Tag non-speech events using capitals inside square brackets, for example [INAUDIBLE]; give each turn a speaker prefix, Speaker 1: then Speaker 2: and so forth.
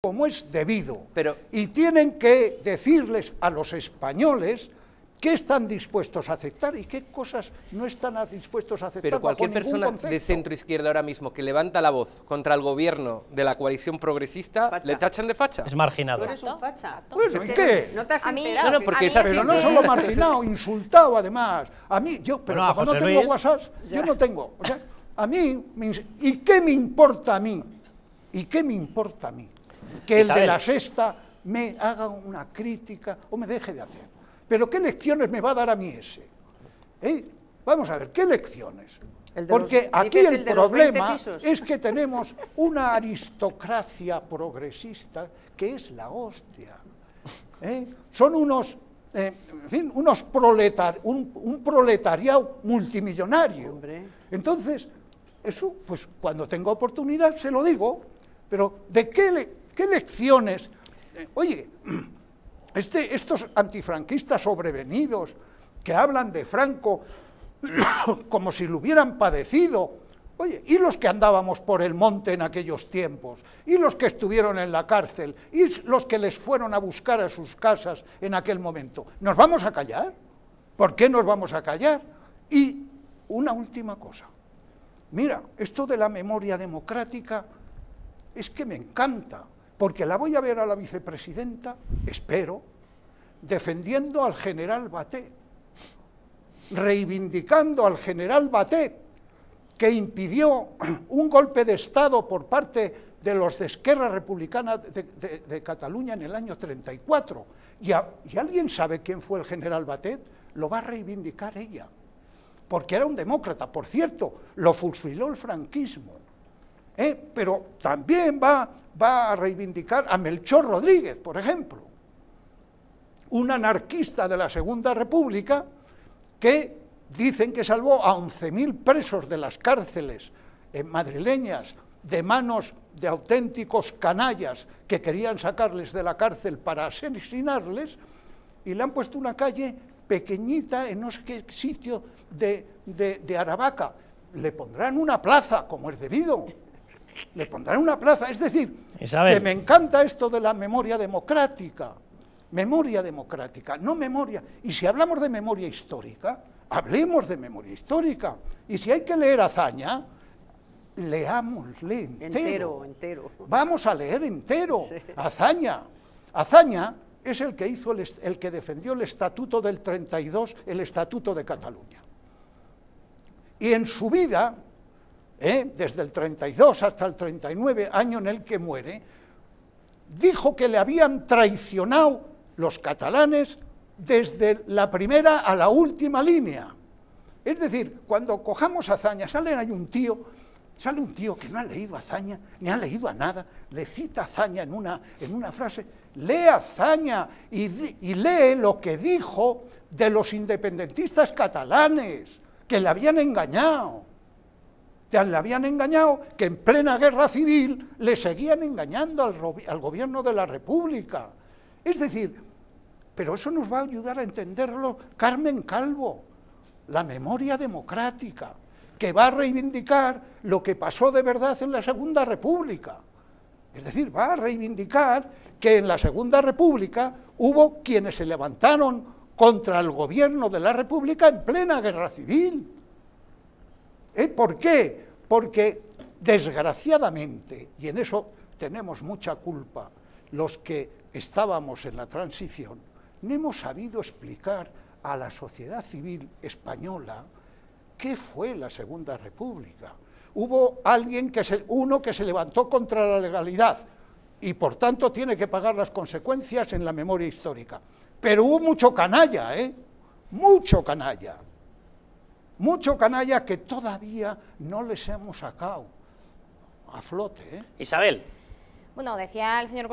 Speaker 1: como es debido. Y tienen que decirles a los españoles qué están dispuestos a aceptar y qué cosas no están dispuestos a aceptar. Pero cualquier persona de centro izquierda ahora mismo que levanta la voz contra el gobierno de la coalición progresista, le tachan de facha. Es marginado. Tú eres un facha. Pues ¿en qué? No te has a mí, no, porque Pero no solo [LAUGHS] marginado, insultado además. A mí, yo, pero no tengo WhatsApp, yo no tengo. O sea, a mí, ¿y qué me importa a mí? ¿Y qué me importa a mí? que el de la sexta me haga una crítica o me deje de hacer. Pero ¿qué lecciones me va a dar a mí ese? ¿Eh? Vamos a ver, ¿qué lecciones? Porque aquí el, problema es que tenemos una aristocracia progresista que es la hostia. ¿eh? Son unos, eh, en fin, unos proletar, un, proletariado multimillonario. Entonces, eso, pues cuando tengo oportunidad se lo digo, pero ¿de qué le, ¿Qué lecciones? Oye, este, estos antifranquistas sobrevenidos que hablan de Franco [COUGHS] como si lo hubieran padecido, Oye, ¿y los que andábamos por el monte en aquellos tiempos? ¿Y los que estuvieron en la cárcel? ¿Y los que les fueron a buscar a sus casas en aquel momento? ¿Nos vamos a callar? ¿Por qué nos vamos a callar? Y una última cosa. Mira, esto de la memoria democrática es que me encanta porque la voy a ver a la vicepresidenta, espero, defendiendo al general Batet, reivindicando al general Batet, que impidió un golpe de Estado por parte de los de Esquerra Republicana de, Cataluña en el año 34. Y, y alguien sabe quién fue el general Batet, lo va a reivindicar ella, porque era un demócrata. Por cierto, lo fusiló el franquismo ¿Eh? pero también va, a reivindicar a Melchor Rodríguez, por ejemplo, un anarquista de la Segunda República que dicen que salvó a 11.000 presos de las cárceles eh, madrileñas de manos de auténticos canallas que querían sacarles de la cárcel para asesinarles, y le han puesto una calle pequeñita en no sé qué sitio de, de, de Aravaca. Le pondrán una plaza, como es debido, le pondrán una plaza. Es decir, que me encanta esto de la memoria democrática. Memoria democrática, no memoria. Y si hablamos de memoria histórica, hablemos de memoria histórica. Y si hay que leer hazaña, leámosle entero. Entero, entero. Vamos a leer entero. Azaña. Hazaña. Hazaña es el que hizo el, el, que defendió el estatuto del 32, el estatuto de Cataluña. Y en su vida ¿eh? desde el 32 hasta el 39, año en el que muere, dijo que le habían traicionado los catalanes desde la primera a la última línea. Es decir, cuando cojamos hazaña, sale hay un tío, sale un tío que no ha leído hazaña, ni ha leído a nada, le cita hazaña en una, en una frase, lee hazaña y lee lo que dijo de los independentistas catalanes, que le habían engañado le habían engañado, que en plena guerra civil le seguían engañando al, al, gobierno de la República. Es decir, pero eso nos va a ayudar a entenderlo Carmen Calvo, la memoria democrática, que va a reivindicar lo que pasó de verdad en la Segunda República. Es decir, va a reivindicar que en la Segunda República hubo quienes se levantaron contra el gobierno de la República en plena guerra civil ¿Eh? ¿Por qué? Porque desgraciadamente, y en eso tenemos mucha culpa los que estábamos en la transición, no hemos sabido explicar a la sociedad civil española qué fue la Segunda República. Hubo alguien que el uno que se levantó contra la legalidad y por tanto tiene que pagar las consecuencias en la memoria histórica. Pero hubo mucho canalla, ¿eh? Mucho canalla mucho canalla que todavía no les hemos sacado a flote. ¿eh? Isabel. Bueno, decía el señor